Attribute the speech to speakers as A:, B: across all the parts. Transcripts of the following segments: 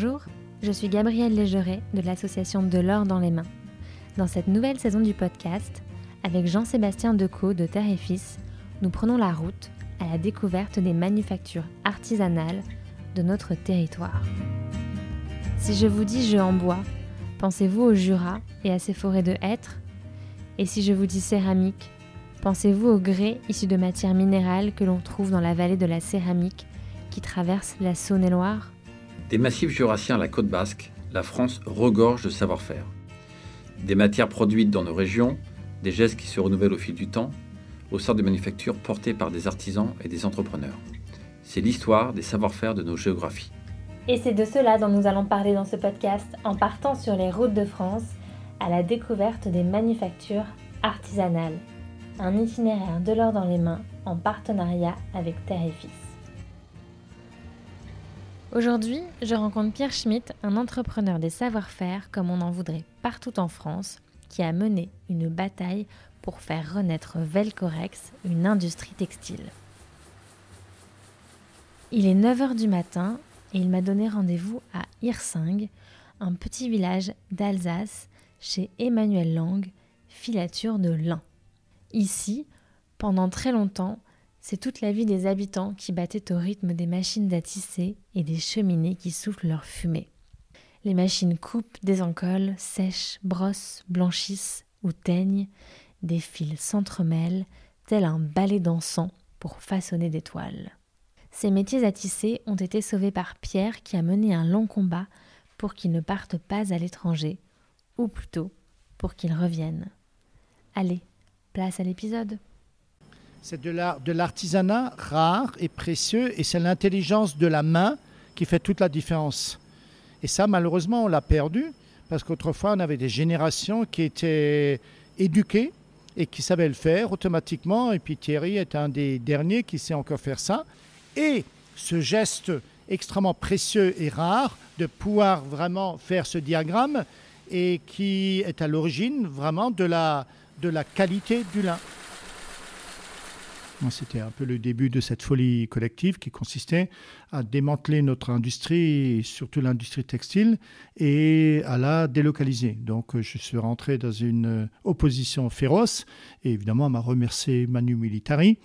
A: Bonjour, je suis Gabrielle Légeret de l'association De l'or dans les mains. Dans cette nouvelle saison du podcast, avec Jean-Sébastien Decaux de Terre et Fils, nous prenons la route à la découverte des manufactures artisanales de notre territoire. Si je vous dis jeu en bois, pensez-vous au Jura et à ses forêts de hêtres Et si je vous dis céramique, pensez-vous au grès issu de matières minérales que l'on trouve dans la vallée de la céramique qui traverse la Saône-et-Loire
B: des massifs jurassiens à la côte basque, la France regorge de savoir-faire. Des matières produites dans nos régions, des gestes qui se renouvellent au fil du temps, au sort des manufactures portées par des artisans et des entrepreneurs. C'est l'histoire des savoir-faire de nos géographies.
A: Et c'est de cela dont nous allons parler dans ce podcast en partant sur les routes de France à la découverte des manufactures artisanales. Un itinéraire de l'or dans les mains en partenariat avec Terre et Fils. Aujourd'hui, je rencontre Pierre Schmitt, un entrepreneur des savoir-faire comme on en voudrait partout en France, qui a mené une bataille pour faire renaître Velcorex, une industrie textile. Il est 9h du matin et il m'a donné rendez-vous à Irsing, un petit village d'Alsace, chez Emmanuel Lang, filature de lin. Ici, pendant très longtemps, c'est toute la vie des habitants qui battaient au rythme des machines à tisser et des cheminées qui soufflent leur fumée. Les machines coupent, désencolent, sèchent, brossent, blanchissent ou teignent, des fils s'entremêlent, tel un balai d'encens pour façonner des toiles. Ces métiers à tisser ont été sauvés par Pierre qui a mené un long combat pour qu'ils ne partent pas à l'étranger, ou plutôt pour qu'ils reviennent. Allez, place à l'épisode.
B: C'est de l'artisanat rare et précieux et c'est l'intelligence de la main qui fait toute la différence. Et ça, malheureusement, on l'a perdu parce qu'autrefois, on avait des générations qui étaient éduquées et qui savaient le faire automatiquement. Et puis Thierry est un des derniers qui sait encore faire ça. Et ce geste extrêmement précieux et rare de pouvoir vraiment faire ce diagramme et qui est à l'origine vraiment de la, de la qualité du lin. C'était un peu le début de cette folie collective qui consistait à démanteler notre industrie, surtout l'industrie textile, et à la délocaliser. Donc je suis rentré dans une opposition féroce, et évidemment on m'a remercié Manu Militari.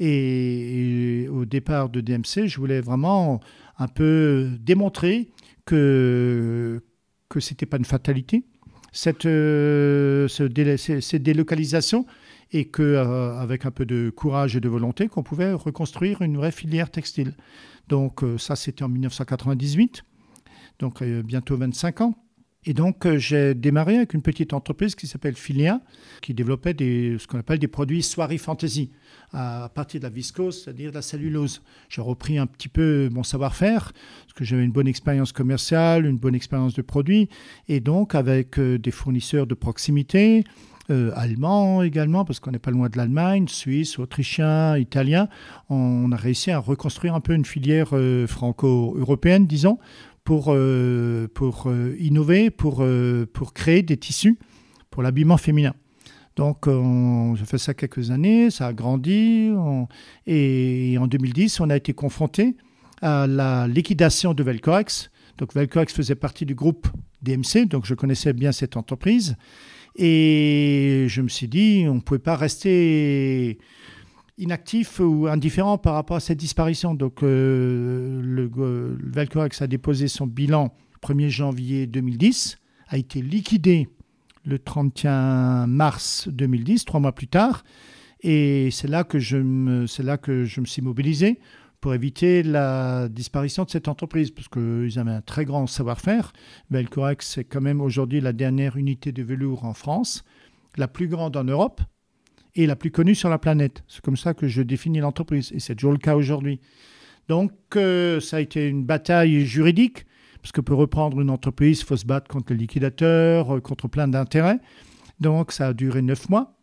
B: Et, au départ de DMC, je voulais vraiment un peu démontrer que ce n'était pas une fatalité, cette, délocalisation. Euh, ce et qu'avec euh, un peu de courage et de volonté qu'on pouvait reconstruire une vraie filière textile. Donc euh, ça c'était en 1998, donc euh, bientôt 25 ans. Et donc j'ai démarré avec une petite entreprise qui s'appelle Filia, qui développait des, ce qu'on appelle des produits soirée fantasy à, partir de la viscose, c'est-à-dire de la cellulose. J'ai repris un petit peu mon savoir-faire, parce que j'avais une bonne expérience commerciale, une bonne expérience de produit, et donc avec des fournisseurs de proximité, Allemand euh, allemands également, parce qu'on n'est pas loin de l'Allemagne, suisse, autrichien, italien. On a réussi à reconstruire un peu une filière euh, franco-européenne, disons, pour, euh, pour innover, pour, pour créer des tissus pour l'habillement féminin. Donc, on, j'ai fait ça quelques années, ça a grandi, et, en 2010, on a été confronté à la liquidation de Velcoex. Donc, Velcoex faisait partie du groupe DMC, donc je connaissais bien cette entreprise. Et je me suis dit, on ne pouvait pas rester inactif ou indifférent par rapport à cette disparition. Donc euh, le, a déposé son bilan 1er janvier 2010, a été liquidé le 31 mars 2010, trois mois plus tard. Et c'est là c'est là que je me suis mobilisé pour éviter la disparition de cette entreprise, parce qu'ils avaient un très grand savoir-faire. Belcorax, c'est quand même aujourd'hui la dernière unité de velours en France, la plus grande en Europe et la plus connue sur la planète. C'est comme ça que je définis l'entreprise, et c'est toujours le cas aujourd'hui. Donc, euh, ça a été une bataille juridique, parce que pour reprendre une entreprise, il faut se battre contre le liquidateur, euh, contre plein d'intérêts. Donc, ça a duré neuf mois.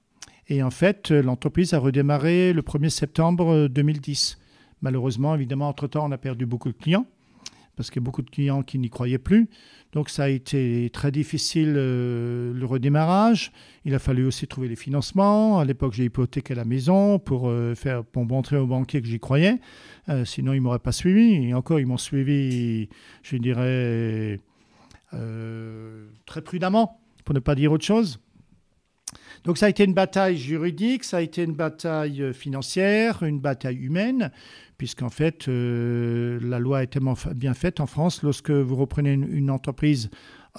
B: Et en fait, euh, l'entreprise a redémarré le 1er septembre 2010. Malheureusement, évidemment, entre-temps, on a perdu beaucoup de clients parce qu'il y a beaucoup de clients qui n'y croyaient plus. Donc ça a été très difficile euh, le redémarrage. Il a fallu aussi trouver les financements. À l'époque, j'ai hypothéqué la maison pour euh, faire pour montrer aux banquiers que j'y croyais. Euh, sinon, ils ne m'auraient pas suivi. Et encore, ils m'ont suivi, je dirais, très prudemment, pour ne pas dire autre chose. Donc ça a été une bataille juridique, ça a été une bataille euh, financière, une bataille humaine, puisqu'en fait, euh, la loi est tellement bien faite en France, lorsque vous reprenez une, entreprise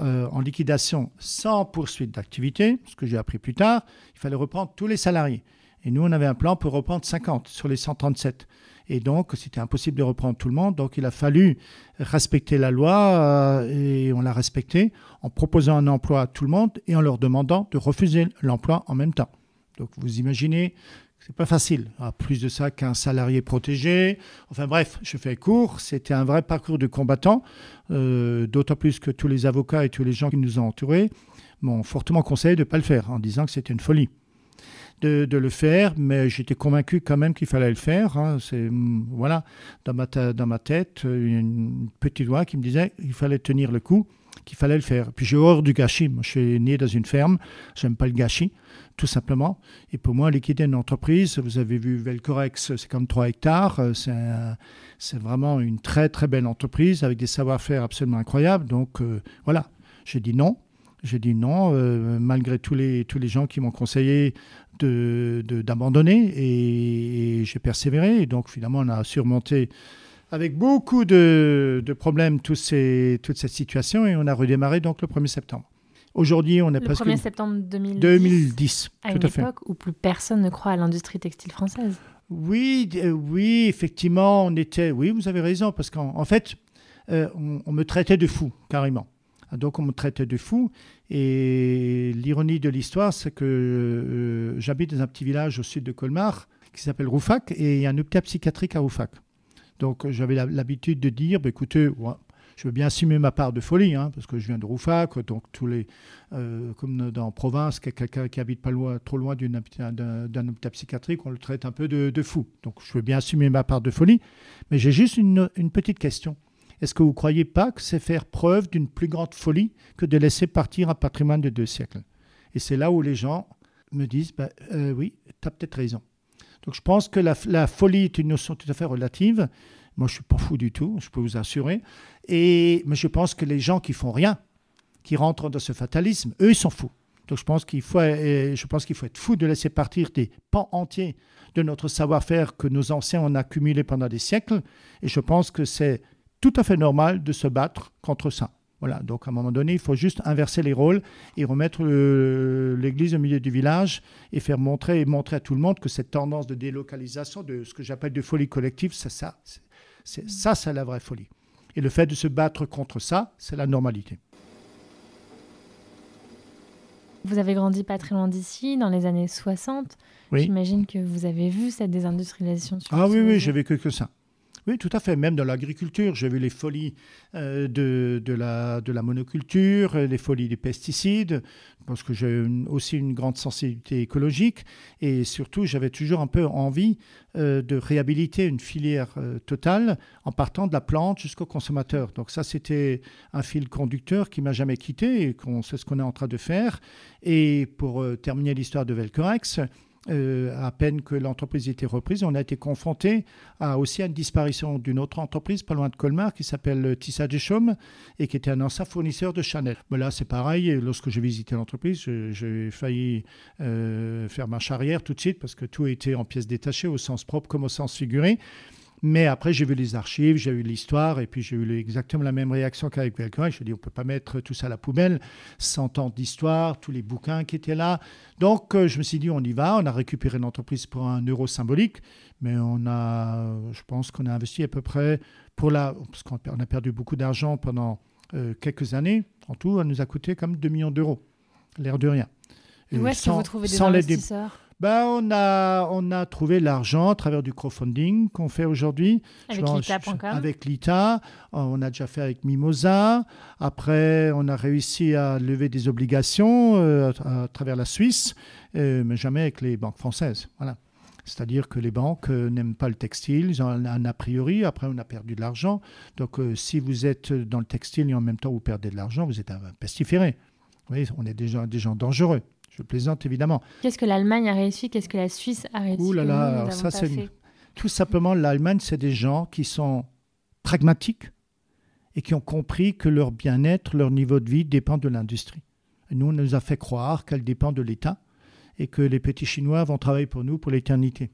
B: euh, en liquidation sans poursuite d'activité, ce que j'ai appris plus tard, il fallait reprendre tous les salariés. Et nous, on avait un plan pour reprendre 50 sur les 137. Et donc, c'était impossible de reprendre tout le monde. Donc, il a fallu respecter la loi euh, et on l'a respectée en proposant un emploi à tout le monde et en leur demandant de refuser l'emploi en même temps. Donc, vous imaginez c'est pas facile. Ah, plus de ça qu'un salarié protégé. Enfin bref, je fais court. C'était un vrai parcours de combattant, euh, d'autant plus que tous les avocats et tous les gens qui nous ont entourés m'ont fortement conseillé de ne pas le faire en disant que c'était une folie de, le faire, mais j'étais convaincu quand même qu'il fallait le faire. Hein. C'est mm, voilà, dans ma, dans ma tête, euh, une petite voix qui me disait qu'il fallait tenir le coup, qu'il fallait le faire. Puis j'ai hors du gâchis. Moi, je suis né dans une ferme, j'aime pas le gâchis, tout simplement. Et pour moi, liquider une entreprise, vous avez vu Velcorex, c'est comme 3 hectares. Euh, c'est, c'est vraiment une très très belle entreprise avec des savoir-faire absolument incroyables. Donc euh, voilà, j'ai dit non. J'ai dit non, malgré tous les, tous les gens qui m'ont conseillé d'abandonner de, et, j'ai persévéré. Et donc finalement, on a surmonté avec beaucoup de, problèmes tous ces, toute cette situation et on a redémarré donc le 1er septembre. Aujourd'hui, on est le Le 1er septembre
A: 2010,
B: à une époque
A: où plus personne
B: ne croit à l'industrie textile française. Oui, euh, oui, effectivement, on était... Oui, vous avez raison, parce qu'en fait, euh, on me traitait de fou, carrément. Donc on me traite de fou. Et l'ironie de l'histoire, c'est que euh, j'habite dans un petit village au sud de Colmar qui s'appelle Roufac et il y a un hôpital psychiatrique à Roufac. Donc j'avais l'habitude de dire, ben écoutez, je veux bien assumer ma part de folie, hein, parce que je viens de Roufac, donc tous les, euh, comme dans province, quelqu'un qui habite pas trop loin d'un hôpital psychiatrique, on le traite un peu de, fou. Donc je veux bien assumer ma part de folie, mais j'ai juste une petite question. Est-ce que vous ne croyez pas que c'est faire preuve d'une plus grande folie que de laisser partir un patrimoine de deux siècles Et c'est là où les gens me disent, bah, euh, oui, tu as peut-être raison. Donc je pense que la, folie est une notion tout à fait relative. Moi, je ne suis pas fou du tout, je peux vous assurer. Et, mais je pense que les gens qui font rien, qui rentrent dans ce fatalisme, eux, ils sont fous. Donc je pense qu'il faut, euh, je pense qu'il faut être fou de laisser partir des pans entiers de notre savoir-faire que nos anciens ont accumulé pendant des siècles. Et je pense que c'est tout à fait normal de se battre contre ça. Voilà, donc à un moment donné, il faut juste inverser les rôles et remettre l'église au milieu du village et faire montrer et montrer à tout le monde que cette tendance de délocalisation, de ce que j'appelle de folie collective, c'est ça, c'est ça, c'est la vraie folie. Et le fait de se battre contre ça, c'est la normalité.
A: Vous avez grandi pas très loin d'ici, dans les années 60. J'imagine que vous avez vu cette désindustrialisation. ah oui, oui,
B: j'ai vécu que ça. Oui, tout à fait. Même dans l'agriculture, j'ai vu les folies euh, de, la, monoculture, euh, les folies des pesticides, parce que j'ai aussi une grande sensibilité écologique. Et surtout, j'avais toujours un peu envie euh, de réhabiliter une filière totale en partant de la plante jusqu'au consommateur. Donc ça, c'était un fil conducteur qui m'a jamais quitté et qu'on sait ce qu'on est en train de faire. Et pour terminer l'histoire de Velcorex, euh, à peine que l'entreprise était reprise, on a été confronté à aussi à une disparition d'une autre entreprise pas loin de Colmar qui s'appelle euh, Tissa Chaume et qui était un ancien fournisseur de Chanel. Mais là, c'est pareil. Lorsque j'ai visité l'entreprise, j'ai failli euh, faire ma arrière tout de suite parce que tout était en pièces détachées au sens propre comme au sens figuré. Mais après, j'ai vu les archives, j'ai eu l'histoire, et puis j'ai eu exactement la même réaction qu'avec quelqu'un. Je me dit, on ne peut pas mettre tout ça à la poubelle. 100 ans d'histoire, tous les bouquins qui étaient là. Donc, euh, je me suis dit, on y va. On a récupéré l'entreprise pour un euro symbolique, mais on a, je pense qu'on a investi à peu près pour la, parce qu'on a perdu beaucoup d'argent pendant euh, quelques années. En tout, elle nous a coûté comme 2 millions d'euros, l'air de rien.
A: où est-ce que vous trouvez des investisseurs
B: ben, on, a, on a trouvé l'argent à travers du crowdfunding qu'on fait aujourd'hui. Avec Avec l'ITA. Euh, on a déjà fait avec Mimosa. Après, on a réussi à lever des obligations euh, à, travers la Suisse, euh, mais jamais avec les banques françaises. Voilà. C'est-à-dire que les banques n'aiment pas le textile, ils ont un, a priori, après on a perdu de l'argent. Donc si vous êtes dans le textile et en même temps vous perdez de l'argent, vous êtes un pestiféré. Vous voyez, on est des des gens dangereux. Je plaisante évidemment.
A: Qu'est-ce que l'Allemagne a réussi Qu'est-ce que la Suisse a réussi là là, ça c'est
B: tout simplement l'Allemagne, c'est des gens qui sont pragmatiques et qui ont compris que leur bien-être, leur niveau de vie dépend de l'industrie. Nous, on nous a fait croire qu'elle dépend de l'État et que les petits Chinois vont travailler pour nous pour l'éternité.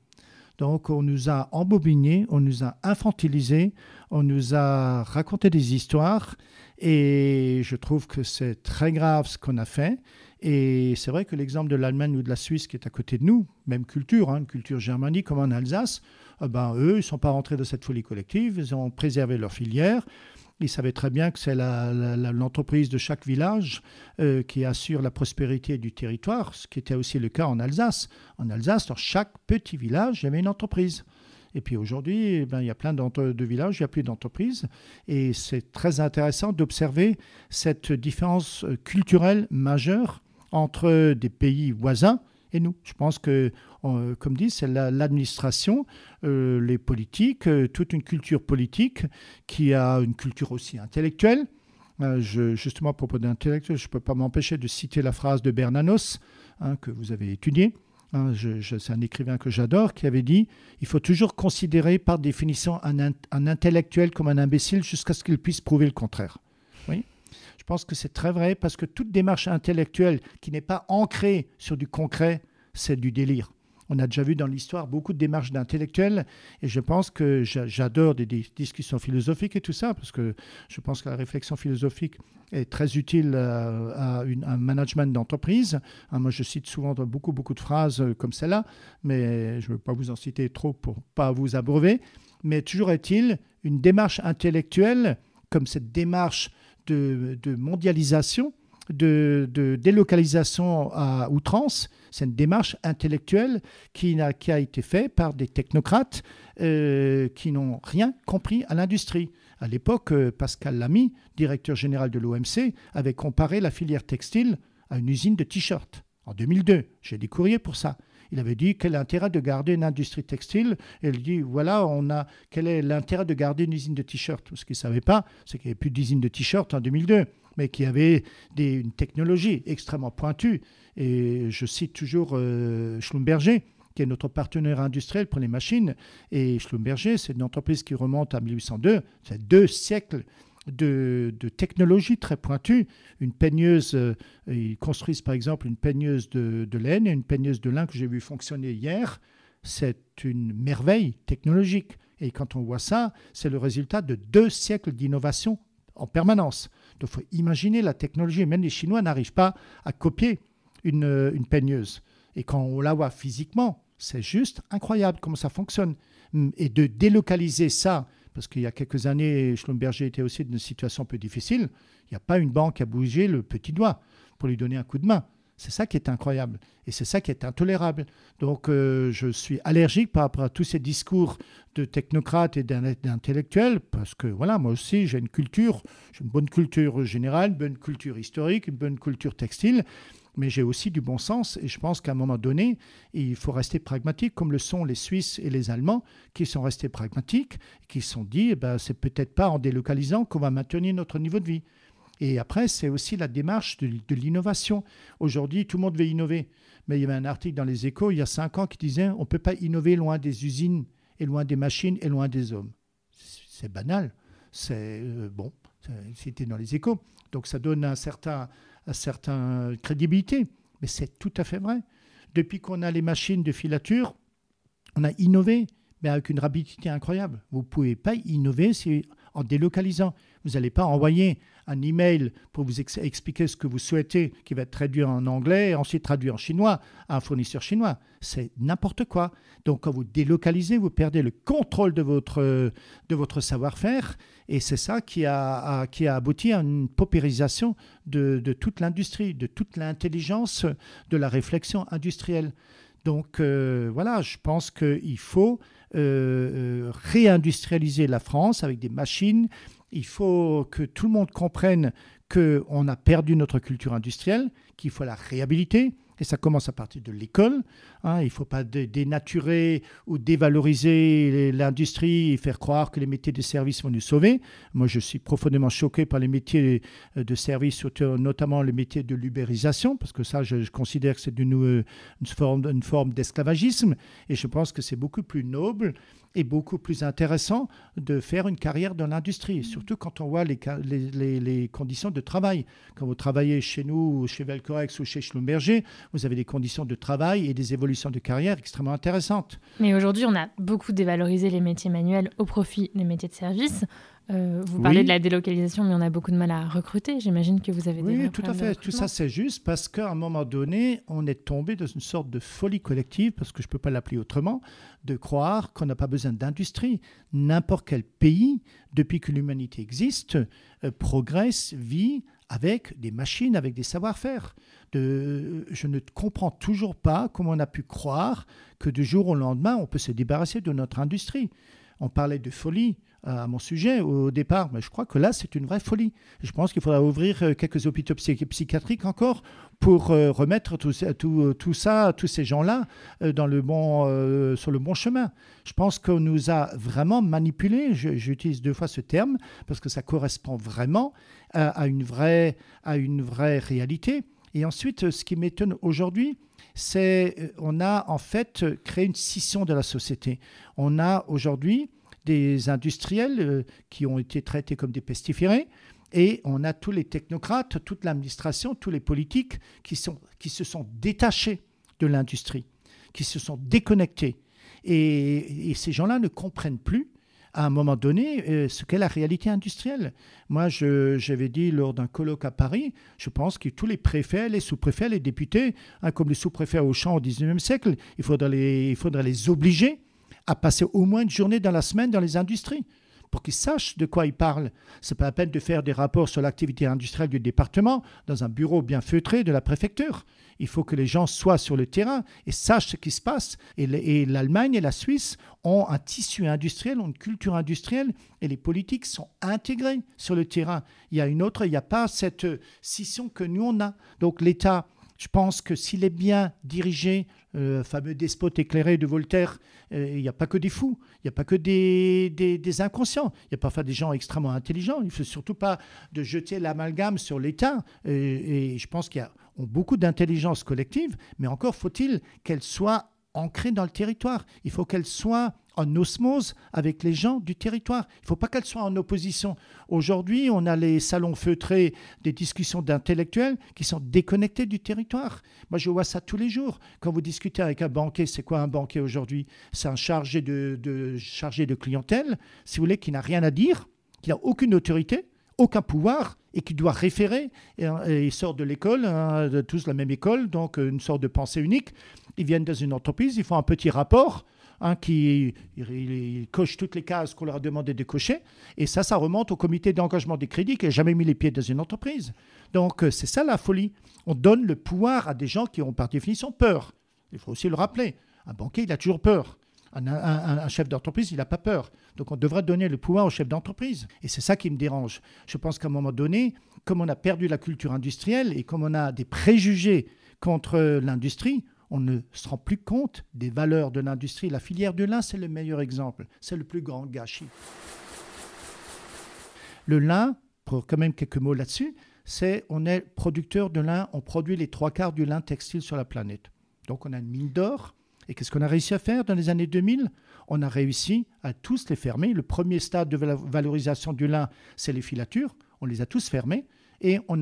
B: Donc on nous a embobinés, on nous a infantilisés, on nous a raconté des histoires et je trouve que c'est très grave ce qu'on a fait et c'est vrai que l'exemple de l'Allemagne ou de la Suisse qui est à côté de nous, même culture, une hein, culture germanique comme en Alsace, euh, ben, eux, ils ne sont pas rentrés dans cette folie collective, ils ont préservé leur filière. Ils savaient très bien que c'est l'entreprise de chaque village euh, qui assure la prospérité du territoire, ce qui était aussi le cas en Alsace. En Alsace, dans chaque petit village, il y avait une entreprise. Et puis aujourd'hui, eh ben, il y a plein de villages, il n'y a plus d'entreprises. Et c'est très intéressant d'observer cette différence euh, culturelle majeure entre des pays voisins et nous. Je pense que, euh, comme dit, c'est l'administration, euh, les politiques, euh, toute une culture politique qui a une culture aussi intellectuelle. je, justement, à propos d'intellectuel, je ne peux pas m'empêcher de citer la phrase de Bernanos, hein, que vous avez étudiée. Hein, c'est un écrivain que j'adore qui avait dit il faut toujours considérer par définition un, intellectuel comme un imbécile jusqu'à ce qu'il puisse prouver le contraire. Oui. Je pense que c'est très vrai parce que toute démarche intellectuelle qui n'est pas ancrée sur du concret, c'est du délire. On a déjà vu dans l'histoire beaucoup de démarches d'intellectuels et je pense que j'adore des discussions philosophiques et tout ça parce que je pense que la réflexion philosophique est très utile euh, à, un management d'entreprise. Hein, moi, je cite souvent beaucoup, beaucoup de phrases euh, comme celle-là, mais je ne veux pas vous en citer trop pour pas vous abreuver. Mais toujours est-il, une démarche intellectuelle comme cette démarche de, mondialisation, de, délocalisation à outrance. C'est une démarche intellectuelle qui a, qui été faite par des technocrates euh, qui n'ont rien compris à l'industrie. À l'époque, euh, Pascal Lamy, directeur général de l'OMC, avait comparé la filière textile à une usine de t-shirts. En 2002, j'ai des courriers pour ça il avait dit quel intérêt de garder une industrie textile Et il dit voilà, on a quel est l'intérêt de garder une usine de t-shirts Ce qu'il ne savait pas, c'est qu'il n'y avait plus d'usine de t-shirts en 2002 mais qui avait une technologie extrêmement pointue. Et je cite toujours euh, Schlumberger, qui est notre partenaire industriel pour les machines. Et Schlumberger, c'est une entreprise qui remonte à 1802, c'est deux siècles de, technologies très pointues. Une peigneuse, euh, ils construisent par exemple une peigneuse de, laine et une peigneuse de lin que j'ai vu fonctionner hier. C'est une merveille technologique. Et quand on voit ça, c'est le résultat de deux siècles d'innovation en permanence. Donc il faut imaginer la technologie. Même les Chinois n'arrivent pas à copier une, euh, une peigneuse. Et quand on la voit physiquement, c'est juste incroyable comment ça fonctionne. Et de délocaliser ça parce qu'il y a quelques années, Schlumberger était aussi dans une situation un peu difficile. Il n'y a pas une banque à bouger le petit doigt pour lui donner un coup de main. C'est ça qui est incroyable et c'est ça qui est intolérable. Donc euh, je suis allergique par rapport à tous ces discours de technocrates et d'intellectuels parce que voilà, moi aussi j'ai une culture, j'ai une bonne culture générale, une bonne culture historique, une bonne culture textile mais j'ai aussi du bon sens et je pense qu'à un moment donné, il faut rester pragmatique, comme le sont les Suisses et les Allemands qui sont restés pragmatiques, qui se sont dit, eh ben, c'est peut-être pas en délocalisant qu'on va maintenir notre niveau de vie. Et après, c'est aussi la démarche de, l'innovation. Aujourd'hui, tout le monde veut innover. Mais il y avait un article dans les échos il y a cinq ans qui disait on ne peut pas innover loin des usines et loin des machines et loin des hommes. C'est banal. C'est euh, bon, c'était dans les échos. Donc ça donne un certain, à certaines crédibilités. Mais c'est tout à fait vrai. Depuis qu'on a les machines de filature, on a innové, mais avec une rapidité incroyable. Vous ne pouvez pas innover si, en délocalisant. Vous n'allez pas envoyer un email pour vous expliquer ce que vous souhaitez, qui va être traduit en anglais et ensuite traduit en chinois à un fournisseur chinois. C'est n'importe quoi. Donc quand vous délocalisez, vous perdez le contrôle de votre, de votre savoir-faire et c'est ça qui a, qui a abouti à une paupérisation de, de toute l'industrie, de toute l'intelligence de la réflexion industrielle. Donc euh, voilà, je pense qu'il faut euh, euh, réindustrialiser la France avec des machines, il faut que tout le monde comprenne qu'on a perdu notre culture industrielle, qu'il faut la réhabiliter, et ça commence à partir de l'école, Hein, il ne faut pas dénaturer ou dévaloriser l'industrie et faire croire que les métiers de service vont nous sauver. Moi, je suis profondément choqué par les métiers euh, de service, notamment les métiers de l'ubérisation, parce que ça, je, considère que c'est euh, une, forme, une forme d'esclavagisme. Et je pense que c'est beaucoup plus noble et beaucoup plus intéressant de faire une carrière dans l'industrie, surtout quand on voit les, les, conditions de travail. Quand vous travaillez chez nous, chez Velcorex ou chez Schlumberger, vous avez des conditions de travail et des évolutions de carrière extrêmement intéressante.
A: Mais aujourd'hui, on a beaucoup dévalorisé les métiers manuels au profit des métiers de service. Euh, vous parlez de la délocalisation, mais on a beaucoup de mal à recruter. J'imagine que vous avez des. Oui, tout à fait. Tout ça, c'est
B: juste parce qu'à un moment donné, on est tombé dans une sorte de folie collective, parce que je ne peux pas l'appeler autrement, de croire qu'on n'a pas besoin d'industrie. N'importe quel pays, depuis que l'humanité existe, euh, progresse, vit avec des machines, avec des savoir-faire. je ne comprends toujours pas comment on a pu croire que du jour au lendemain, on peut se débarrasser de notre industrie. On parlait de folie à mon sujet au départ, mais je crois que là, c'est une vraie folie. Je pense qu'il faudra ouvrir euh, quelques hôpitaux psychiatriques encore pour euh, remettre tout, tout, euh, tout ça, tous ces gens-là dans le bon, sur le bon chemin. Je pense qu'on nous a vraiment manipulés, j'utilise deux fois ce terme, parce que ça correspond vraiment à, à une, vraie, à une vraie réalité. Et ensuite, ce qui m'étonne aujourd'hui, c'est qu'on a en fait créé une scission de la société. On a aujourd'hui des industriels euh, qui ont été traités comme des pestiférés. Et on a tous les technocrates, toute l'administration, tous les politiques qui, sont, qui se sont détachés de l'industrie, qui se sont déconnectés. Et, ces gens-là ne comprennent plus à un moment donné euh, ce qu'est la réalité industrielle. Moi, j'avais dit lors d'un colloque à Paris, je pense que tous les préfets, les sous-préfets, les députés, hein, comme les sous-préfets au champ au 19e siècle, il faudrait les, il faudrait les obliger à passer au moins une journée dans la semaine dans les industries pour qu'ils sachent de quoi ils parlent. C'est pas la peine de faire des rapports sur l'activité industrielle du département dans un bureau bien feutré de la préfecture. Il faut que les gens soient sur le terrain et sachent ce qui se passe. Et l'Allemagne et la Suisse ont un tissu industriel, ont une culture industrielle, et les politiques sont intégrées sur le terrain. Il y a une autre, il n'y a pas cette scission que nous on a. Donc l'État je pense que s'il est bien dirigé, le euh, fameux despote éclairé de Voltaire, euh, il n'y a pas que des fous, il n'y a pas que des, inconscients, il y a parfois des gens extrêmement intelligents. Il ne faut surtout pas de jeter l'amalgame sur l'État. Euh, et, je pense qu'il y a ont beaucoup d'intelligence collective, mais encore faut-il qu'elle soit ancrée dans le territoire. Il faut qu'elle soit en osmose avec les gens du territoire. Il ne faut pas qu'elle soit en opposition. Aujourd'hui, on a les salons feutrés des discussions d'intellectuels qui sont déconnectés du territoire. Moi, je vois ça tous les jours. Quand vous discutez avec un banquier, c'est quoi un banquier aujourd'hui C'est un chargé de, chargé de clientèle, si vous voulez, qui n'a rien à dire, qui n'a aucune autorité, aucun pouvoir, et qui doit référer. Et, euh, ils sortent de l'école, hein, de tous la même école, donc euh, une sorte de pensée unique. Ils viennent dans une entreprise, ils font un petit rapport. Hein, qui coche toutes les cases qu'on leur a demandé de cocher. Et ça, ça remonte au comité d'engagement des crédits qui n'a jamais mis les pieds dans une entreprise. Donc euh, c'est ça la folie. On donne le pouvoir à des gens qui ont par définition peur. Il faut aussi le rappeler. Un banquier, il a toujours peur. Un, chef d'entreprise, il n'a pas peur. Donc on devrait donner le pouvoir au chef d'entreprise. Et c'est ça qui me dérange. Je pense qu'à un moment donné, comme on a perdu la culture industrielle et comme on a des préjugés contre l'industrie, on ne se rend plus compte des valeurs de l'industrie. La filière du lin, c'est le meilleur exemple. C'est le plus grand gâchis. Le lin, pour quand même quelques mots là-dessus, c'est on est producteur de lin, on produit les trois quarts du lin textile sur la planète. Donc on a une mine d'or et qu'est-ce qu'on a réussi à faire dans les années 2000 On a réussi à tous les fermer. Le premier stade de valorisation du lin, c'est les filatures. On les a tous fermés. Et on,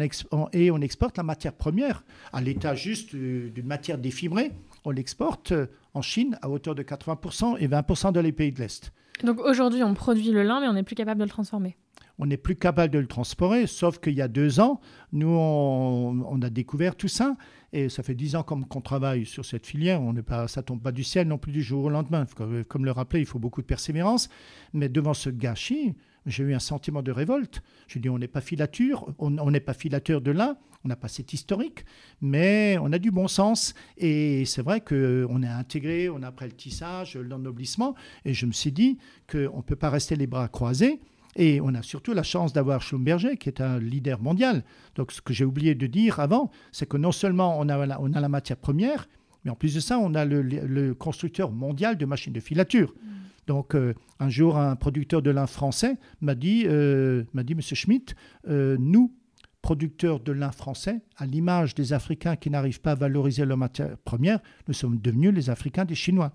B: et on exporte la matière première à l'état juste euh, d'une matière défibrée. On l'exporte euh, en Chine à hauteur de 80% et 20% dans les pays de l'Est.
A: Donc aujourd'hui, on produit le lin, mais on n'est plus capable de le transformer
B: on n'est plus capable de le transporter, sauf qu'il y a deux ans, nous, on, a découvert tout ça. Et ça fait dix ans qu'on travaille sur cette filière. On pas, ça tombe pas du ciel non plus du jour au lendemain. Comme, le rappelait, il faut beaucoup de persévérance. Mais devant ce gâchis, j'ai eu un sentiment de révolte. J'ai dit, on n'est pas filature, on n'est pas filateur de là, on n'a pas cet historique, mais on a du bon sens. Et c'est vrai qu'on est intégré, on a après le tissage, l'ennoblissement, et je me suis dit qu'on ne peut pas rester les bras croisés. Et on a surtout la chance d'avoir Schumberger, qui est un leader mondial. Donc ce que j'ai oublié de dire avant, c'est que non seulement on a la, on a la matière première, mais en plus de ça, on a le, constructeur mondial de machines de filature. Mm. Donc, euh, un jour, un producteur de lin français m'a dit, euh, m'a dit, Monsieur Schmitt, euh, nous, producteurs de lin français, à l'image des Africains qui n'arrivent pas à valoriser leur matière première, nous sommes devenus les Africains des Chinois.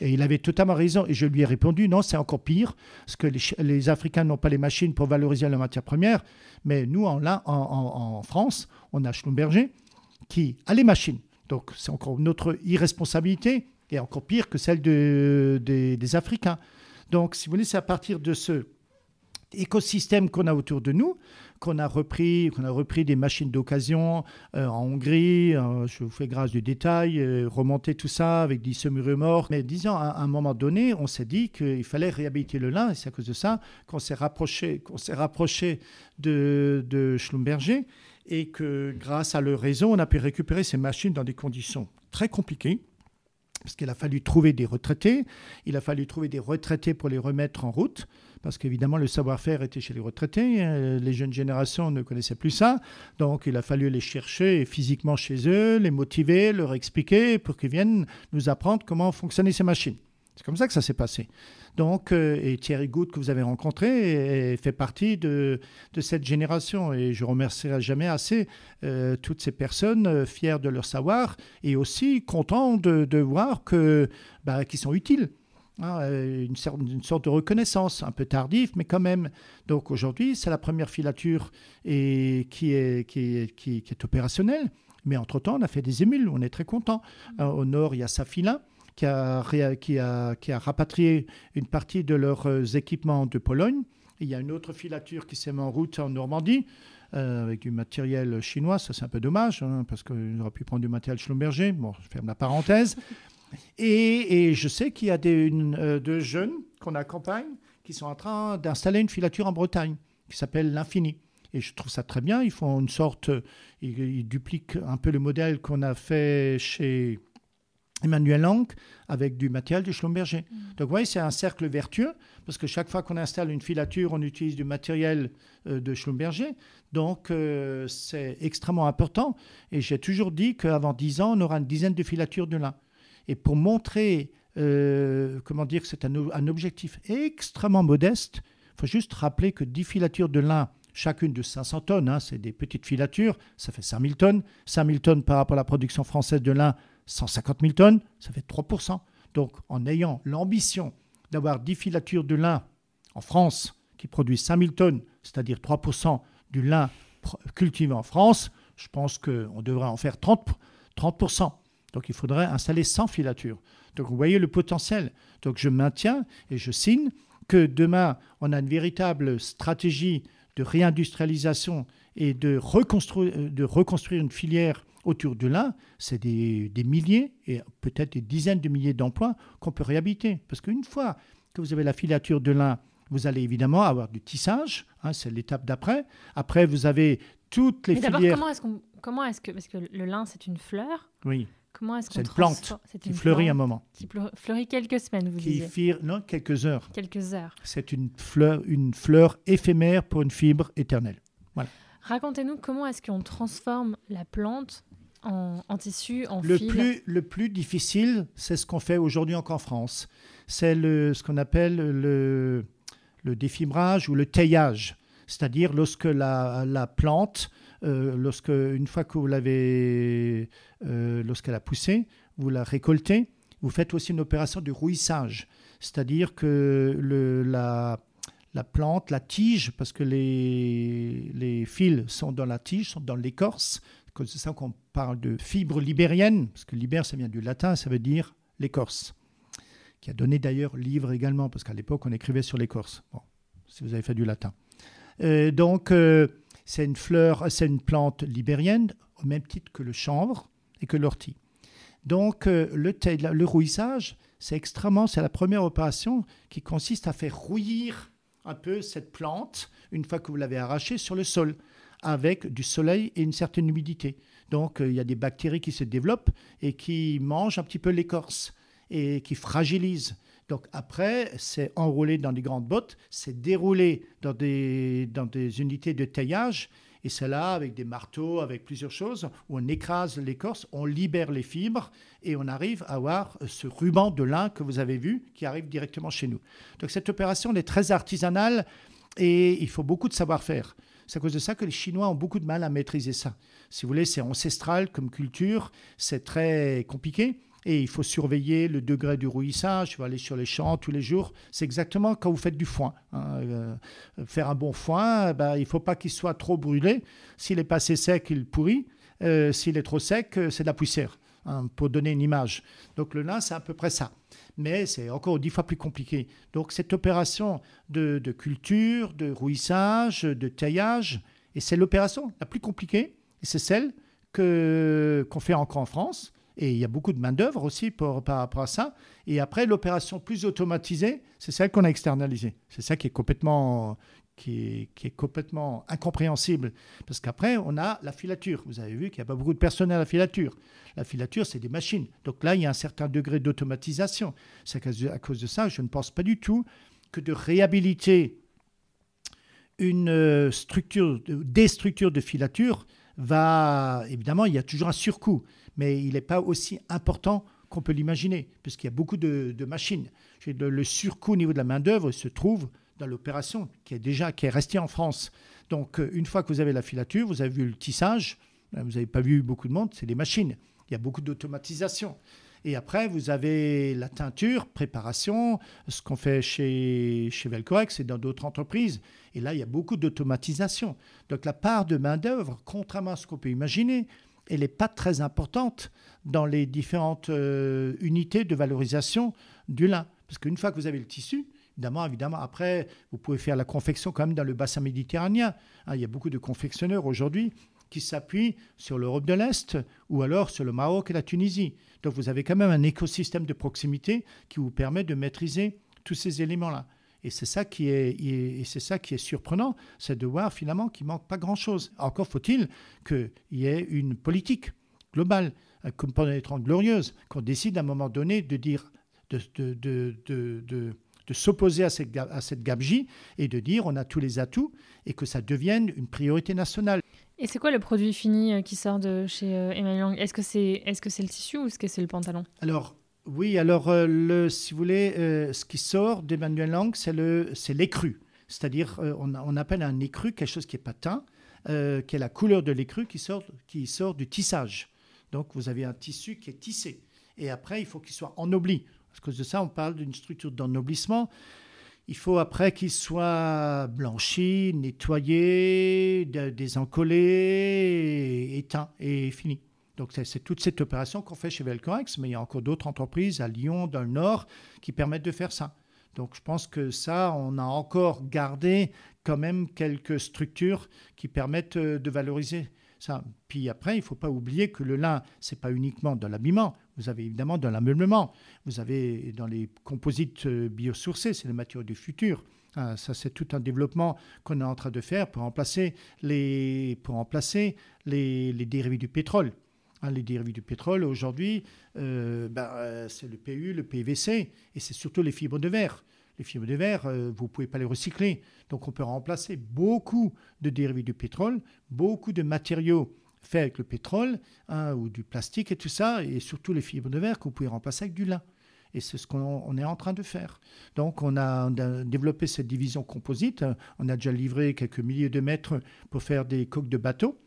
B: Et il avait totalement raison. Et je lui ai répondu, non, c'est encore pire, parce que les, Africains n'ont pas les machines pour valoriser la matière première. Mais nous, en, en, en France, on a Schlumberger qui a les machines. Donc c'est encore notre irresponsabilité, et encore pire que celle des Africains. Donc si vous voulez, c'est à partir de ce écosystème qu'on a autour de nous, qu'on a repris, qu'on a repris des machines d'occasion euh, en Hongrie, euh, je vous fais grâce du détail, euh, remonter tout ça avec des semi-remorques. Mais disons, à, un moment donné, on s'est dit qu'il fallait réhabiliter le lin, et c'est à cause de ça qu'on s'est rapproché, qu'on s'est rapproché de, de Schlumberger, et que grâce à leur réseau, on a pu récupérer ces machines dans des conditions très compliquées parce qu'il a fallu trouver des retraités, il a fallu trouver des retraités pour les remettre en route parce qu'évidemment le savoir-faire était chez les retraités, hein. les jeunes générations ne connaissaient plus ça, donc il a fallu les chercher physiquement chez eux, les motiver, leur expliquer pour qu'ils viennent nous apprendre comment fonctionnaient ces machines. C'est comme ça que ça s'est passé. Donc, euh, et Thierry Goud, que vous avez rencontré, fait partie de, cette génération. Et je remercierai jamais assez euh, toutes ces personnes euh, fières de leur savoir et aussi contents de, voir bah, qu'ils bah, sont utiles. Hein, euh, une sorte, de reconnaissance, un peu tardive, mais quand même. Donc aujourd'hui, c'est la première filature et qui, est, qui, est, qui, opérationnelle. Mais entre-temps, on a fait des émules, on est très content. Euh, au nord, il y a Safila. Qui a, qui, a, qui a rapatrié une partie de leurs euh, équipements de Pologne. il y a une autre filature qui s'est mise en route en Normandie. avec du matériel chinois. Ça, c'est un peu dommage, hein, parce qu'on aurait pu prendre du matériel Schlumberger. Bon, je ferme la parenthèse. Et, je sais qu'il y a des, euh, deux jeunes qu'on accompagne qui sont en train d'installer une filature en Bretagne qui s'appelle l'Infini. Et je trouve ça très bien. Ils font une sorte, euh, ils, dupliquent un peu le modèle qu'on a fait chez Emmanuel Lang avec du matériel de Schlumberger. Mm. Donc, vous c'est un cercle vertueux parce que chaque fois qu'on installe une filature, on utilise du matériel euh, de Schlumberger. Donc, c'est extrêmement important. Et j'ai toujours dit qu'avant 10 ans, on aura une dizaine de filatures de lin et pour montrer euh, comment dire que c'est un, objectif extrêmement modeste, il faut juste rappeler que 10 filatures de lin, chacune de 500 tonnes, hein, c'est des petites filatures, ça fait 5000 tonnes. 5000 tonnes par rapport à la production française de lin, 150 000 tonnes, ça fait 3%. Donc en ayant l'ambition d'avoir 10 filatures de lin en France qui produisent 5000 tonnes, c'est-à-dire 3% du lin cultivé en France, je pense qu'on devrait en faire 30%. 30%. Donc il faudrait installer 100 filatures. Donc vous voyez le potentiel. Donc je maintiens et je signe que demain, on a une véritable stratégie de réindustrialisation et de reconstruire, euh, de reconstruire une filière autour du lin. c'est des, des, milliers et peut-être des dizaines de milliers d'emplois qu'on peut réhabiter. Parce qu'une fois que vous avez la filature de lin, vous allez évidemment avoir du tissage, hein, c'est l'étape d'après. Après, vous avez toutes les Mais filières. Comment
A: est-ce, comment est-ce que parce que le lin c'est une fleur.
B: Oui. C'est une plante qui fleurit un moment.
A: Qui fleurit quelques semaines, vous qui
B: disiez. non, quelques heures. Quelques heures. C'est une fleur, une fleur éphémère pour une fibre éternelle. Voilà.
A: Racontez-nous comment est-ce qu'on transforme la plante en, tissu, en le fil. Plus,
B: le plus difficile, c'est ce qu'on fait aujourd'hui encore en France. C'est ce qu'on appelle le, défibrage ou le taillage. C'est-à-dire lorsque la plante euh, lorsque, une fois que vous l'avez, euh, lorsqu'elle a poussé, vous la récoltez, vous faites aussi une opération de rouissage, c'est-à-dire que le, la, la plante, la tige, parce que les, fils sont dans la tige, sont dans l'écorce. C'est ça qu'on parle de fibre libérienne, parce que libère, ça vient du latin, ça veut dire l'écorce, qui a donné d'ailleurs livre également, parce qu'à l'époque, on écrivait sur l'écorce, bon, si vous avez fait du latin. Euh, donc, c'est une fleur, c'est une plante libérienne, au même titre que le chanvre et que l'ortie. Donc euh, le, rouissage, c'est extrêmement, c'est la première opération qui consiste à faire rouillir un peu cette plante, une fois que vous l'avez arrachée, sur le sol, avec du soleil et une certaine humidité. Donc euh, il y a des bactéries qui se développent et qui mangent un petit peu l'écorce et qui fragilisent. Donc après, c'est enroulé dans des grandes bottes, c'est déroulé dans des, unités de taillage. Et c'est là, avec des marteaux, avec plusieurs choses, où on écrase l'écorce, on libère les fibres et on arrive à avoir ce ruban de lin que vous avez vu qui arrive directement chez nous. Donc cette opération, est très artisanale et il faut beaucoup de savoir-faire. C'est à cause de ça que les Chinois ont beaucoup de mal à maîtriser ça. Si vous voulez, c'est ancestral comme culture, c'est très compliqué et il faut surveiller le degré du rouillissage. Il faut aller sur les champs tous les jours. C'est exactement quand vous faites du foin. Hein. Euh, faire un bon foin, eh ben, il ne faut pas qu'il soit trop brûlé. S'il est pas assez sec, il pourrit. Euh, s'il est trop sec, euh, c'est de la poussière, hein, pour donner une image. Donc le lin, c'est à peu près ça. Mais c'est encore dix fois plus compliqué. Donc cette opération de, culture, de rouillissage, de taillage, et c'est l'opération la plus compliquée, et c'est celle qu'on fait encore en France et il y a beaucoup de main-d'œuvre aussi pour, par rapport à ça. Et après, l'opération plus automatisée, c'est celle qu'on a externalisée. C'est ça qui est complètement. Qui est, complètement incompréhensible. Parce qu'après, on a la filature. Vous avez vu qu'il n'y a pas beaucoup de personnel à la filature. La filature, c'est des machines. Donc là, il y a un certain degré d'automatisation. C'est à, à cause de ça, je ne pense pas du tout que de réhabiliter une euh, structure, des structures de filature, va, évidemment, il y a toujours un surcoût, mais il n'est pas aussi important qu'on peut l'imaginer, puisqu'il y a beaucoup de, machines. Le, surcoût au niveau de la main-d'œuvre se trouve dans l'opération qui est déjà qui est restée en France. Donc, euh, une fois que vous avez la filature, vous avez vu le tissage, euh, vous n'avez pas vu beaucoup de monde, c'est des machines. Il y a beaucoup d'automatisation. Et après, vous avez la teinture, préparation, ce qu'on fait chez, chez Velcorex et dans d'autres entreprises. Et là, il y a beaucoup d'automatisation. Donc la part de main-d'œuvre, contrairement à ce qu'on peut imaginer, elle n'est pas très importante dans les différentes euh, unités de valorisation du lin. Parce qu'une fois que vous avez le tissu, Évidemment, après, vous pouvez faire la confection quand même dans le bassin méditerranéen. Hein, il y a beaucoup de confectionneurs aujourd'hui qui s'appuie sur l'Europe de l'Est ou alors sur le Maroc et la Tunisie. Donc vous avez quand même un écosystème de proximité qui vous permet de maîtriser tous ces éléments-là. Et c'est ça qui est, et c'est ça qui est surprenant, c'est de voir finalement qu'il manque pas grand-chose. Encore faut-il qu'il y ait une politique globale, euh, comme pendant les Trente glorieuses, qu'on décide à un moment donné de dire, de, de, de, de de s'opposer à cette, à cette gabegie et de dire on a tous les atouts et que ça devienne une priorité nationale.
A: Et c'est quoi le produit fini euh, qui sort de chez euh, Emmanuel Lang Est-ce que c'est est -ce c'est le tissu ou est-ce que c'est le pantalon
B: Alors, oui, alors, euh, le, si vous voulez, ce qui sort d'Emmanuel Lang, c'est l'écru. C'est-à-dire, on, appelle un écru quelque chose qui est pas teint, qui est la couleur de l'écru qui sort, qui sort du tissage. Donc, vous avez un tissu qui est tissé. Et après, il faut qu'il soit ennobli. À cause de ça, on parle d'une structure d'ennoblissement. Il faut après qu'il soit blanchi, nettoyé, désencollé, éteint et fini. Donc c'est toute cette opération qu'on fait chez Velcorex, mais il y a encore d'autres entreprises à Lyon, dans le Nord, qui permettent de faire ça. Donc je pense que ça, on a encore gardé quand même quelques structures qui permettent euh, de valoriser puis après, il ne faut pas oublier que le lin, ce n'est pas uniquement dans l'habillement. Vous avez évidemment dans l'ameublement. Vous avez dans les composites euh, biosourcés, c'est la matière du futur. Ah, ça, c'est tout un développement qu'on est en train de faire pour remplacer les, pour remplacer les, les dérivés du pétrole. Ah, les dérivés du pétrole, aujourd'hui, euh, ben, euh, c'est le PU, le PVC, et c'est surtout les fibres de verre. Les fibres de verre, euh, vous ne pouvez pas les recycler. Donc on peut remplacer beaucoup de dérivés du pétrole, beaucoup de matériaux faits avec le pétrole hein, ou du plastique et tout ça, et surtout les fibres de verre qu'on peut remplacer avec du lin. Et c'est ce qu'on est en train de faire. Donc, on a, on a, développé cette division composite. On a déjà livré quelques milliers de mètres pour faire des coques de bateaux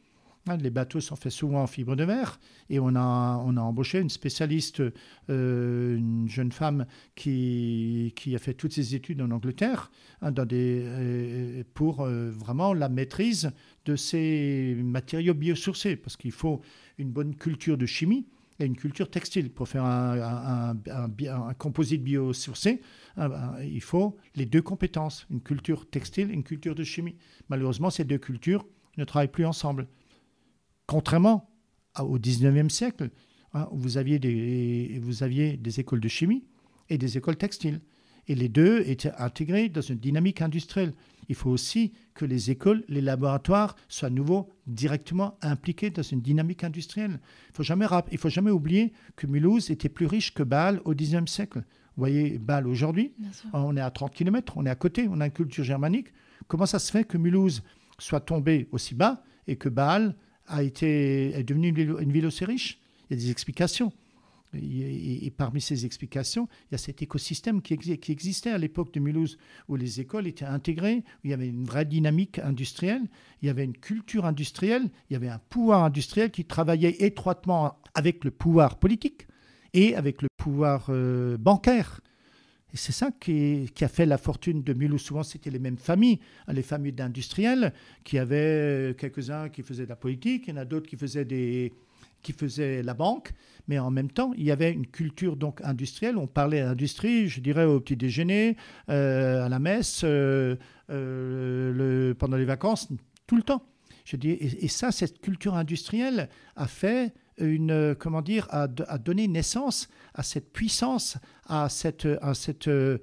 B: Hein, les bateaux sont faits souvent en fibre de verre et on a, embauché une spécialiste, euh, une jeune femme qui, a fait toutes ses études en Angleterre hein, euh, pour euh, vraiment la maîtrise de ces matériaux biosourcés parce qu'il faut une bonne culture de chimie et une culture textile. Pour faire un, un composite biosourcé, hein, ben, il faut les deux compétences, une culture textile et une culture de chimie. Malheureusement, ces deux cultures ne travaillent plus ensemble. Contrairement au 19e siècle, hein, vous aviez, des, vous aviez des écoles de chimie et des écoles textiles. Et les deux étaient intégrés dans une dynamique industrielle. Il faut aussi que les écoles, les laboratoires soient à nouveau directement impliqués dans une dynamique industrielle. Il faut jamais faut jamais oublier que Mulhouse était plus riche que Bâle au 10e siècle. Vous voyez Bâle aujourd'hui, on est à 30 km, on est à côté, on a une culture germanique. Comment ça se fait que Mulhouse soit tombé aussi bas et que Bâle a été, est devenue une ville, aussi riche. Il y a des explications. Et, parmi ces explications, il y a cet écosystème qui, existait à l'époque de Mulhouse, où les écoles étaient intégrées, où il y avait une vraie dynamique industrielle, il y avait une culture industrielle, il y avait un pouvoir industriel qui travaillait étroitement avec le pouvoir politique et avec le pouvoir euh, bancaire. Et c'est ça qui, a fait la fortune de Mulhouse. Souvent, c'était les mêmes familles, les familles d'industriels, qui avaient euh, quelques-uns qui faisaient de la politique, il y en a d'autres qui faisaient des, qui faisait la banque, mais en même temps, il y avait une culture donc industrielle. On parlait à l'industrie, je dirais au petit déjeuner, euh, à la messe, euh, le, pendant les vacances, tout le temps. Je dis, et, et ça, cette culture industrielle a fait une, euh, comment dire, à, donner naissance à cette puissance, à cette, à cette, euh,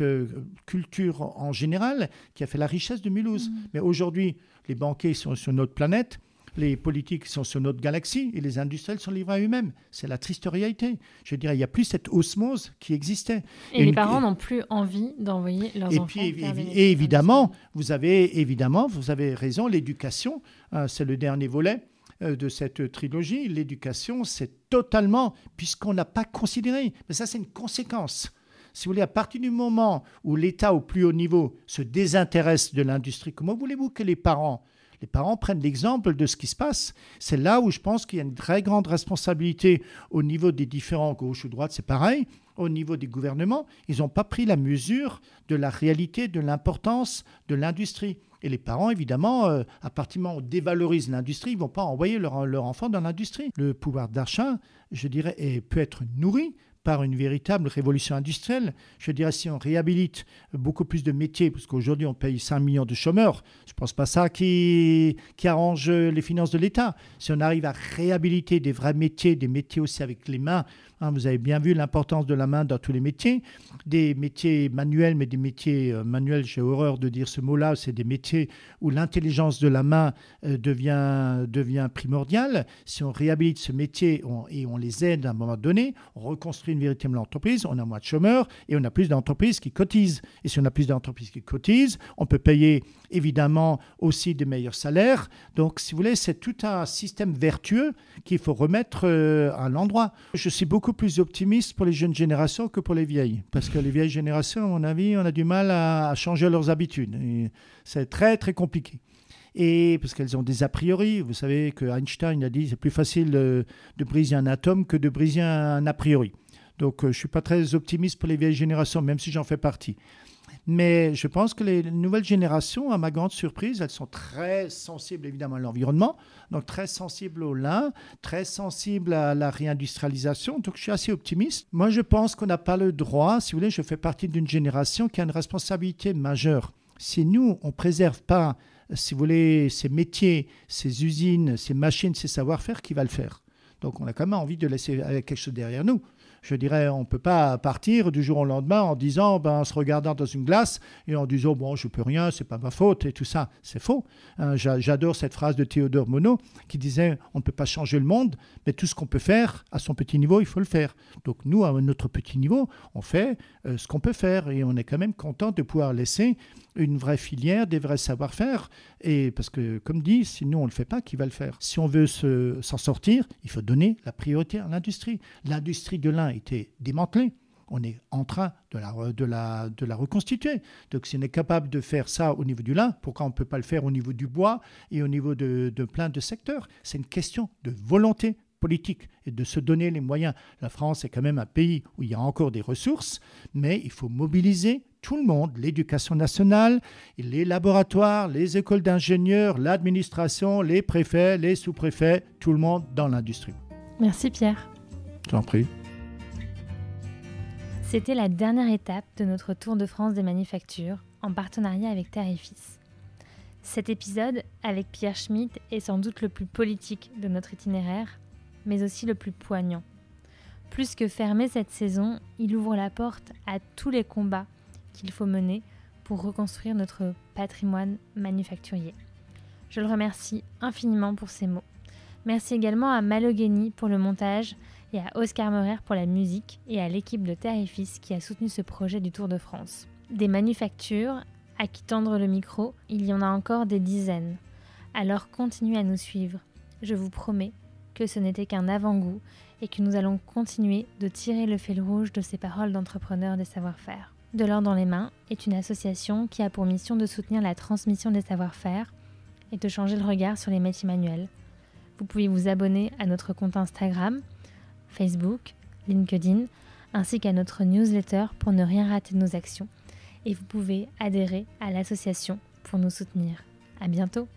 B: euh, culture en général qui a fait la richesse de Mulhouse. Mm. Mais aujourd'hui, les banquiers sont sur notre planète, les politiques sont sur notre galaxie et les industriels sont livrés à eux-mêmes. C'est la triste réalité. Je dirais, il n'y a plus cette osmose qui existait. Et, les parents n'ont
A: plus envie d'envoyer leurs et enfants. et,
B: évidemment, vous avez évidemment, vous avez raison, l'éducation, hein, c'est le dernier volet. Euh, de cette trilogie, l'éducation, c'est totalement, puisqu'on n'a pas considéré, mais ça c'est une conséquence. Si vous voulez, à partir du moment où l'État au plus haut niveau se désintéresse de l'industrie, comment voulez-vous que les parents les parents prennent l'exemple de ce qui se passe. C'est là où je pense qu'il y a une très grande responsabilité au niveau des différents gauche ou droite, c'est pareil au niveau des gouvernements, ils n'ont pas pris la mesure de la réalité, de l'importance de l'industrie. Et les parents, évidemment, euh, à partir du moment où on dévalorise l'industrie, ils ne vont pas envoyer leur, enfants enfant dans l'industrie. Le pouvoir d'achat, je dirais, peut être nourri par une véritable révolution industrielle. Je dirais, si on réhabilite beaucoup plus de métiers, parce qu'aujourd'hui, on paye 5 millions de chômeurs, je ne pense pas ça qui, qui arrange les finances de l'État. Si on arrive à réhabiliter des vrais métiers, des métiers aussi avec les mains, Hein, vous avez bien vu l'importance de la main dans tous les métiers, des métiers manuels, mais des métiers euh, manuels, j'ai horreur de dire ce mot-là, c'est des métiers où l'intelligence de la main euh, devient, devient primordiale. Si on réhabilite ce métier et on les aide à un moment donné, on reconstruit une véritable entreprise, on a moins de chômeurs et on a plus d'entreprises qui cotisent. Et si on a plus d'entreprises qui cotisent, on peut payer évidemment aussi des meilleurs salaires. Donc, si vous voulez, c'est tout un système vertueux qu'il faut remettre euh, à l'endroit. Je suis beaucoup plus optimiste pour les jeunes générations que pour les vieilles. Parce que les vieilles générations, à mon avis, on a du mal à, changer leurs habitudes. C'est très, très compliqué. Et parce qu'elles ont des a priori. Vous savez que Einstein a dit c'est plus facile de, briser un atome que de briser un, un a priori. Donc euh, je ne suis pas très optimiste pour les vieilles générations, même si j'en fais partie. Mais je pense que les nouvelles générations, à ma grande surprise, elles sont très sensibles évidemment à l'environnement, donc très sensibles au lin, très sensibles à la réindustrialisation. Donc je suis assez optimiste. Moi, je pense qu'on n'a pas le droit, si vous voulez, je fais partie d'une génération qui a une responsabilité majeure. Si nous, on ne préserve pas, si vous voulez, ces métiers, ces usines, ces machines, ces savoir-faire, qui va le faire donc on a quand même envie de laisser euh, quelque chose derrière nous. Je dirais, on ne peut pas partir du jour au lendemain en disant, ben, en se regardant dans une glace et en disant, bon, je ne peux rien, c'est pas ma faute et tout ça. C'est faux. Hein. J'adore cette phrase de Théodore Monod qui disait, on ne peut pas changer le monde, mais tout ce qu'on peut faire à son petit niveau, il faut le faire. Donc nous, à notre petit niveau, on fait euh, ce qu'on peut faire et on est quand même content de pouvoir laisser une vraie filière, des vrais savoir-faire. Et parce que, comme dit, si nous on ne le fait pas, qui va le faire Si on veut s'en sortir, il faut donner la priorité à l'industrie. L'industrie de a été démantelé, on est en train de la, de la, de la reconstituer. Donc si on est capable de faire ça au niveau du lin, pourquoi on ne peut pas le faire au niveau du bois et au niveau de, de plein de secteurs C'est une question de volonté politique et de se donner les moyens. La France est quand même un pays où il y a encore des ressources, mais il faut mobiliser tout le monde, l'éducation nationale, les laboratoires, les écoles d'ingénieurs, l'administration, les préfets, les sous-préfets, tout le monde dans l'industrie.
A: Merci Pierre. Je t'en prie. C'était la dernière étape de notre Tour de France des manufactures en partenariat avec Tarifis. Cet épisode avec Pierre Schmitt est sans doute le plus politique de notre itinéraire, mais aussi le plus poignant. Plus que fermer cette saison, il ouvre la porte à tous les combats qu'il faut mener pour reconstruire notre patrimoine manufacturier. Je le remercie infiniment pour ces mots. Merci également à Malogheni pour le montage et à Oscar Meurer pour la musique et à l'équipe de Terre et Fils qui a soutenu ce projet du Tour de France. Des manufactures, à qui tendre le micro, il y en a encore des dizaines. Alors continuez à nous suivre. Je vous promets que ce n'était qu'un avant-goût et que nous allons continuer de tirer le fil rouge de ces paroles d'entrepreneurs des savoir-faire. De l'or dans les mains est une association qui a pour mission de soutenir la transmission des savoir-faire et de changer le regard sur les métiers manuels. Vous pouvez vous abonner à notre compte Instagram Facebook, LinkedIn, ainsi qu'à notre newsletter pour ne rien rater de nos actions. Et vous pouvez adhérer à l'association pour nous soutenir. À bientôt!